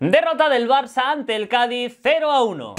Derrota del Barça ante el Cádiz 0 a 1.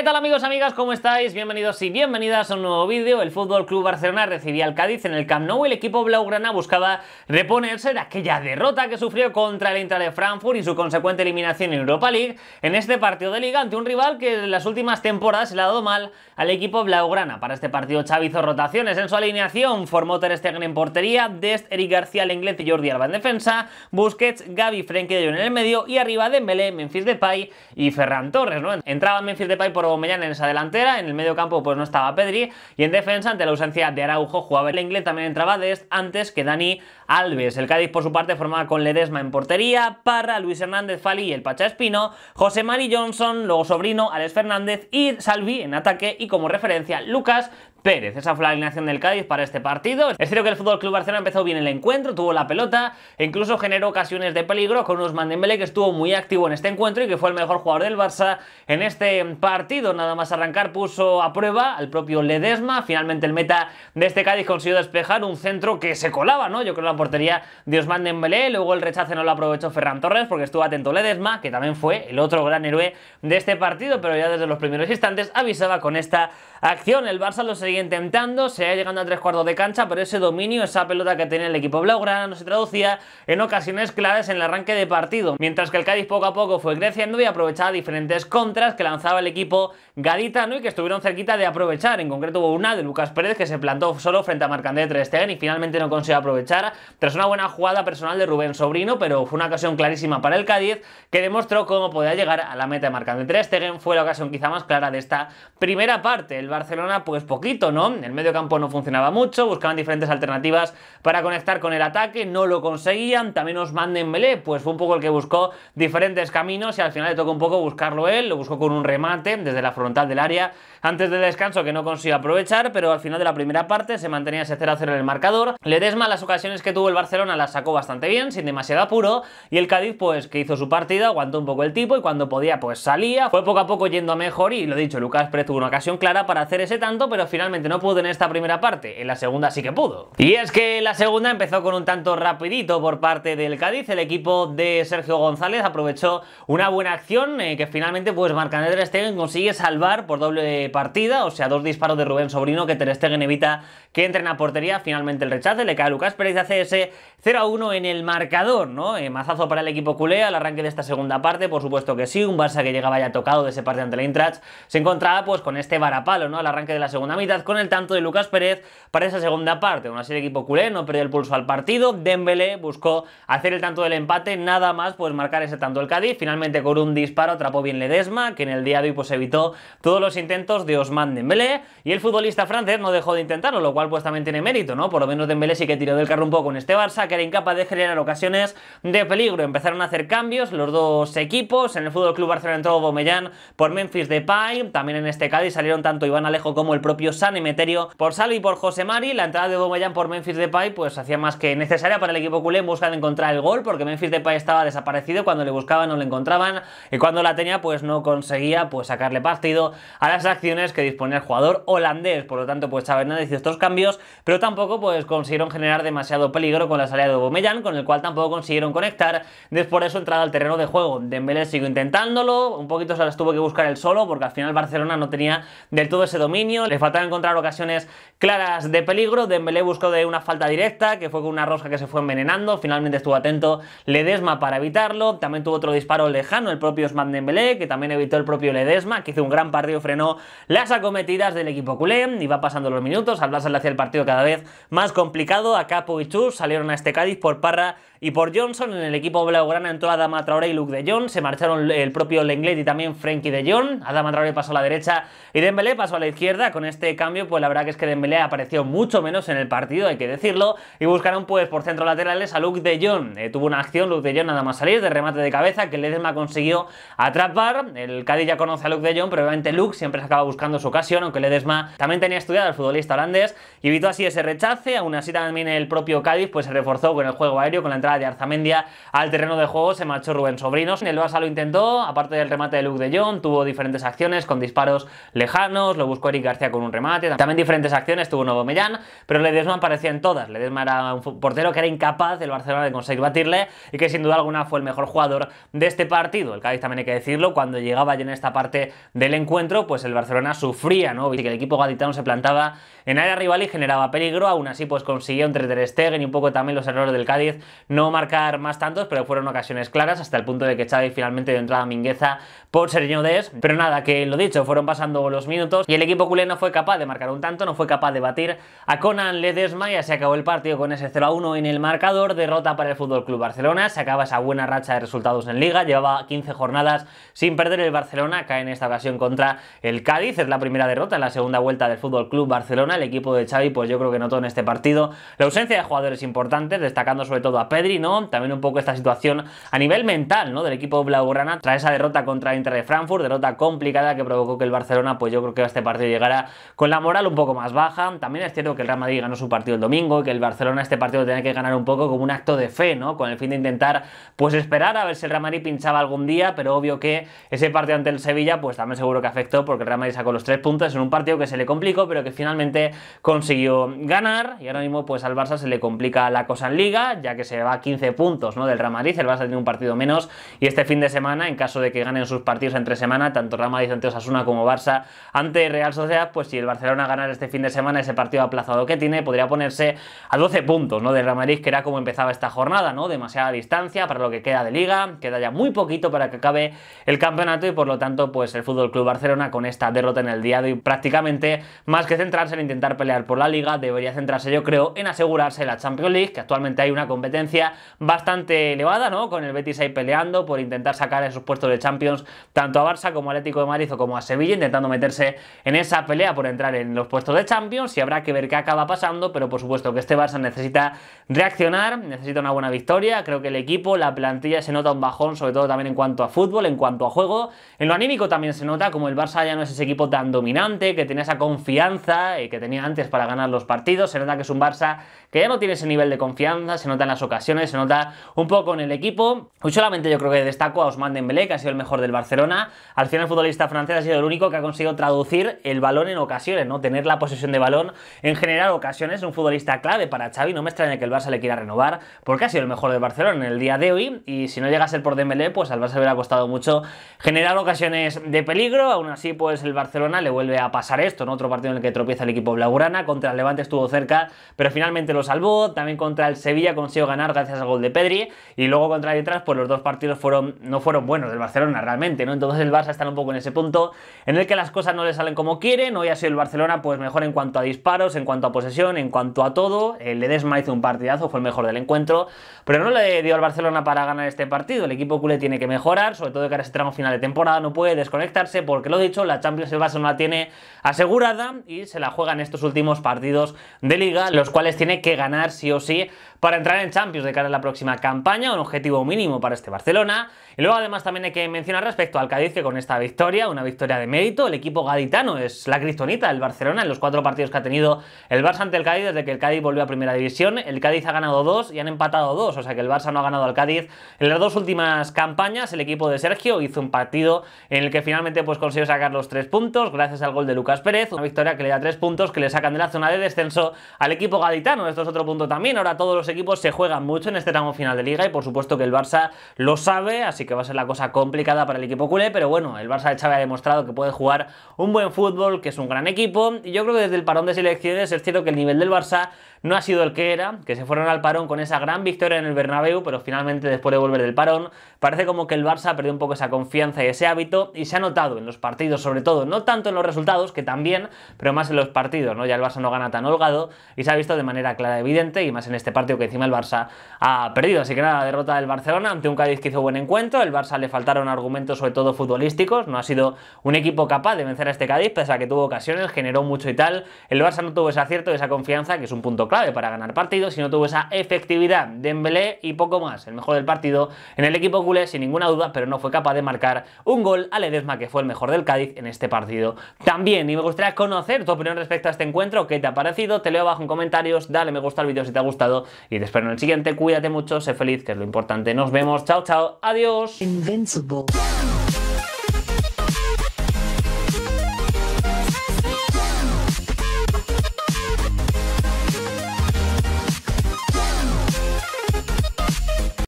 ¿Qué tal amigos, amigas? ¿Cómo estáis? Bienvenidos y bienvenidas a un nuevo vídeo. El Fútbol Club Barcelona recibía al Cádiz en el Camp Nou. y El equipo blaugrana buscaba reponerse de aquella derrota que sufrió contra el Inter de Frankfurt y su consecuente eliminación en Europa League en este partido de liga ante un rival que en las últimas temporadas le ha dado mal al equipo blaugrana. Para este partido Xavi hizo rotaciones en su alineación, formó Ter Stegen en portería, Dest, Eric García Lenglet inglés y Jordi Alba en defensa, Busquets, Gaby, Frenkie en el medio y arriba Dembélé, Memphis Depay y Ferran Torres, ¿no? Entraba Memphis Depay por Mellán en esa delantera, en el medio campo pues no estaba Pedri y en defensa ante la ausencia de Araujo jugaba el inglés, también entraba Dest antes que Dani Alves. El Cádiz por su parte formaba con Ledesma en portería, Parra, Luis Hernández, Fali y el Pacha Espino, José Mari Johnson, luego Sobrino, Alex Fernández y Salvi en ataque y como referencia Lucas Pérez. Esa fue la alineación del Cádiz para este partido. Es cierto que el Fútbol Club Barcelona empezó bien el encuentro, tuvo la pelota, e incluso generó ocasiones de peligro con Usman Dembélé que estuvo muy activo en este encuentro y que fue el mejor jugador del Barça en este em, partido. Nada más arrancar puso a prueba al propio Ledesma. Finalmente el meta de este Cádiz consiguió despejar un centro que se colaba, ¿no? Yo creo la portería de Usman Dembélé, luego el rechace no lo aprovechó Ferran Torres porque estuvo atento Ledesma, que también fue el otro gran héroe de este partido, pero ya desde los primeros instantes avisaba con esta acción. El Barça lo seguía intentando, se ha llegando a tres cuartos de cancha, pero ese dominio, esa pelota que tenía el equipo blaugrana no se traducía en ocasiones claras en el arranque de partido, mientras que el Cádiz poco a poco fue creciendo y aprovechaba diferentes contras que lanzaba el equipo gaditano y que estuvieron cerquita de aprovechar, en concreto hubo una de Lucas Pérez que se plantó solo frente a Marcandé Ter y finalmente no consiguió aprovechar tras una buena jugada personal de Rubén Sobrino, pero fue una ocasión clarísima para el Cádiz que demostró cómo podía llegar a la meta de Marcandé Ter fue la ocasión quizá más clara de esta primera parte, el Barcelona pues poquito el medio campo no funcionaba mucho, buscaban diferentes alternativas para conectar con el ataque, no lo conseguían. También manden Melé. pues fue un poco el que buscó diferentes caminos y al final le tocó un poco buscarlo él, lo buscó con un remate desde la frontal del área antes del descanso que no consiguió aprovechar, pero al final de la primera parte se mantenía ese a 0 en el marcador. Ledesma las ocasiones que tuvo el Barcelona las sacó bastante bien, sin demasiado apuro, y el Cádiz pues que hizo su partida, aguantó un poco el tipo y cuando podía pues salía, fue poco a poco yendo a mejor y lo dicho, Lucas Pérez tuvo una ocasión clara para hacer ese tanto, pero finalmente no pudo en esta primera parte, en la segunda sí que pudo. Y es que la segunda empezó con un tanto rapidito por parte del Cádiz, el equipo de Sergio González aprovechó una buena acción eh, que finalmente pues marca Ter consigue salvar por doble partida, o sea, dos disparos de Rubén Sobrino que Ter evita que entra en portería, finalmente el rechace, le cae a Lucas Pérez y hace ese 0-1 en el marcador, ¿no? Eh, mazazo para el equipo culé al arranque de esta segunda parte, por supuesto que sí, un Barça que llegaba ya tocado de ese partido ante la Eintracht, se encontraba pues con este varapalo, ¿no? Al arranque de la segunda mitad, con el tanto de Lucas Pérez para esa segunda parte, aún así el equipo culé no perdió el pulso al partido, Dembélé buscó hacer el tanto del empate, nada más pues marcar ese tanto el Cádiz, finalmente con un disparo atrapó bien Ledesma, que en el día de hoy pues evitó todos los intentos de Osman Dembélé, y el futbolista francés no dejó de intentarlo, lo cual pues también tiene mérito, ¿no? Por lo menos Dembélé sí que tiró del carro un poco en este Barça, que era incapaz de generar ocasiones de peligro. Empezaron a hacer cambios los dos equipos, en el Fútbol Club Barcelona entró Bomellán por Memphis Depay, también en este Cádiz salieron tanto Iván Alejo como el propio San Emeterio por Salvi y por José Mari, la entrada de Bomellán por Memphis Depay pues hacía más que necesaria para el equipo culé en busca de encontrar el gol, porque Memphis Depay estaba desaparecido, cuando le buscaban no le encontraban, y cuando la tenía pues no conseguía pues sacarle partido a las acciones que disponía el jugador holandés, por lo tanto pues Chávez Hernández y estos cambios, pero tampoco pues consiguieron generar demasiado peligro con la salida de Bomellán con el cual tampoco consiguieron conectar, después por eso entrada al terreno de juego. Dembélé siguió intentándolo, un poquito se las tuvo que buscar él solo, porque al final Barcelona no tenía del todo ese dominio, le faltaba encontrar ocasiones claras de peligro, Dembélé buscó de una falta directa, que fue con una rosca que se fue envenenando, finalmente estuvo atento Ledesma para evitarlo, también tuvo otro disparo lejano, el propio Osman Dembélé, que también evitó el propio Ledesma, que hizo un gran partido, frenó las acometidas del equipo culé, va pasando los minutos, al en la hacia el partido cada vez más complicado. Capo y Chur salieron a este Cádiz por Parra y por Johnson. En el equipo blaugrana entró Adama Traoré y Luke de Jong. Se marcharon el propio Lenglet y también Frenkie de Jong. Adama Traoré pasó a la derecha y Dembélé pasó a la izquierda. Con este cambio, pues la verdad que es que Dembélé apareció mucho menos en el partido, hay que decirlo. Y buscaron pues por centro laterales a Luke de Jong. Eh, tuvo una acción Luke de Jong nada más salir de remate de cabeza que Ledesma consiguió atrapar. El Cádiz ya conoce a Luke de Jong, pero obviamente Luke siempre se acaba buscando su ocasión, aunque Ledesma también tenía estudiado al futbolista holandés y evitó así ese rechace. Aún así también el propio Cádiz pues se reforzó con el juego aéreo, con la entrada de Arzamendia al terreno de juego se marchó Rubén Sobrinos. El Barça lo intentó, aparte del remate de Luke de Jong, tuvo diferentes acciones con disparos lejanos, lo buscó Eric García con un remate, también diferentes acciones tuvo nuevo Mellán, pero Ledesma aparecía en todas. Ledesma era un portero que era incapaz del Barcelona de conseguir batirle y que sin duda alguna fue el mejor jugador de este partido. El Cádiz también hay que decirlo, cuando llegaba ya en esta parte del encuentro, pues el Barcelona sufría, ¿no? Y que el equipo gaditano se plantaba en área rival y generaba peligro, aún así pues consiguió entre Ter Stegen y un poco también los errores del Cádiz no marcar más tantos, pero fueron ocasiones claras hasta el punto de que Xavi finalmente dio entrada a Mingueza por Sergio Des. Pero nada, que lo dicho, fueron pasando los minutos y el equipo culé no fue capaz de marcar un tanto, no fue capaz de batir a Conan Ledesma y se acabó el partido con ese 0 a 1 en el marcador. Derrota para el Fútbol Club Barcelona, se acaba esa buena racha de resultados en Liga, llevaba 15 jornadas sin perder el Barcelona, cae en esta ocasión contra el Cádiz, es la primera derrota en la segunda vuelta del Fútbol Club Barcelona. El equipo de Xavi, pues yo creo que notó en este partido la ausencia de jugadores importantes, destacando sobre todo a Pedri también un poco esta situación a nivel mental, ¿no? Del equipo blaugrana tras esa derrota contra el Inter de Frankfurt, derrota complicada que provocó que el Barcelona, pues yo creo que este partido llegara con la moral un poco más baja. También es cierto que el Real Madrid ganó su partido el domingo y que el Barcelona este partido tenía que ganar un poco como un acto de fe, ¿no? Con el fin de intentar, pues esperar a ver si el Real Madrid pinchaba algún día, pero obvio que ese partido ante el Sevilla, pues también seguro que afectó porque el Real Madrid sacó los tres puntos en un partido que se le complicó, pero que finalmente consiguió ganar y ahora mismo pues al Barça se le complica la cosa en Liga, ya que se va 15 puntos ¿no? del Real Madrid, el Barça tiene un partido menos y este fin de semana, en caso de que ganen sus partidos entre semana, tanto Real Madrid ante Osasuna como Barça ante Real Sociedad, pues si el Barcelona ganara este fin de semana ese partido aplazado que tiene, podría ponerse a 12 puntos ¿no? del Real Madrid, que era como empezaba esta jornada, ¿no? demasiada distancia para lo que queda de liga, queda ya muy poquito para que acabe el campeonato y por lo tanto pues el FC Barcelona con esta derrota en el día de hoy prácticamente más que centrarse en intentar pelear por la liga, debería centrarse yo creo en asegurarse la Champions League, que actualmente hay una competencia bastante elevada, ¿no? Con el Betis ahí peleando por intentar sacar esos puestos de Champions tanto a Barça como a Atlético de Madrid o como a Sevilla, intentando meterse en esa pelea por entrar en los puestos de Champions y habrá que ver qué acaba pasando, pero por supuesto que este Barça necesita reaccionar, necesita una buena victoria, creo que el equipo, la plantilla se nota un bajón, sobre todo también en cuanto a fútbol, en cuanto a juego, en lo anímico también se nota como el Barça ya no es ese equipo tan dominante, que tenía esa confianza eh, que tenía antes para ganar los partidos, se nota que es un Barça que ya no tiene ese nivel de confianza, se nota en las ocasiones se nota un poco en el equipo. Hoy solamente yo creo que destaco a Ousmane Dembélé, que ha sido el mejor del Barcelona. Al final el futbolista francés ha sido el único que ha conseguido traducir el balón en ocasiones, ¿no? Tener la posesión de balón en generar ocasiones, un futbolista clave para Xavi, no me extraña que el Barça le quiera renovar, porque ha sido el mejor del Barcelona en el día de hoy, y si no llega a ser por Dembélé, pues al Barça le hubiera costado mucho generar ocasiones de peligro, aún así pues el Barcelona le vuelve a pasar esto, en otro partido en el que tropieza el equipo blaugrana, contra el Levante estuvo cerca, pero finalmente lo salvó, también contra el Sevilla consiguió ganar gracias al gol de Pedri. Y luego contra detrás, pues los dos partidos fueron, no fueron buenos del Barcelona realmente, ¿no? Entonces el Barça está un poco en ese punto en el que las cosas no le salen como quieren. Hoy ha sido el Barcelona, pues mejor en cuanto a disparos, en cuanto a posesión, en cuanto a todo. El Edesma hizo un partidazo, fue el mejor del encuentro, pero no le dio al Barcelona para ganar este partido. El equipo culé tiene que mejorar, sobre todo que ahora a ese tramo final de temporada, no puede desconectarse porque lo dicho, la Champions el Barcelona la tiene asegurada y se la juega en estos últimos partidos de liga, los cuales tiene que ganar sí o sí para entrar en Champions de cara a la próxima campaña, un objetivo mínimo para este Barcelona. Y luego además también hay que mencionar respecto al Cádiz que con esta victoria, una victoria de mérito, el equipo gaditano es la cristonita del Barcelona en los cuatro partidos que ha tenido el Barça ante el Cádiz desde que el Cádiz volvió a Primera División. El Cádiz ha ganado dos y han empatado dos, o sea que el Barça no ha ganado al Cádiz. En las dos últimas campañas el equipo de Sergio hizo un partido en el que finalmente pues consiguió sacar los tres puntos gracias al gol de Lucas Pérez, una victoria que le da tres puntos que le sacan de la zona de descenso al equipo gaditano. Esto es otro punto también, ahora todos los equipos se juegan mucho en este tramo final de liga y por supuesto que el Barça lo sabe, así que va a ser la cosa complicada para el equipo culé, pero bueno, el Barça de Xavi ha demostrado que puede jugar un buen fútbol, que es un gran equipo y yo creo que desde el parón de selecciones es cierto que el nivel del Barça no ha sido el que era, que se fueron al parón con esa gran victoria en el Bernabéu, pero finalmente después de volver del parón, parece como que el Barça perdió un poco esa confianza y ese hábito y se ha notado en los partidos, sobre todo, no tanto en los resultados, que también, pero más en los partidos, ¿no? Ya el Barça no gana tan holgado y se ha visto de manera clara y evidente y más en este partido que encima el Barça ha perdido. Así que nada, derrota del Barcelona ante un Cádiz que hizo buen encuentro, el Barça le faltaron argumentos sobre todo futbolísticos, no ha sido un equipo capaz de vencer a este Cádiz, pese a que tuvo ocasiones, generó mucho y tal, el Barça no tuvo ese acierto, esa confianza, que es un punto clave para ganar partidos si no tuvo esa efectividad. de Dembélé y poco más, el mejor del partido en el equipo culé sin ninguna duda, pero no fue capaz de marcar un gol a Ledesma que fue el mejor del Cádiz en este partido también. Y me gustaría conocer tu opinión respecto a este encuentro, qué te ha parecido, te leo abajo en comentarios, dale me gusta al vídeo si te ha gustado y te espero en el siguiente, cuídate mucho, sé feliz que es lo importante, nos vemos, chao chao, adiós.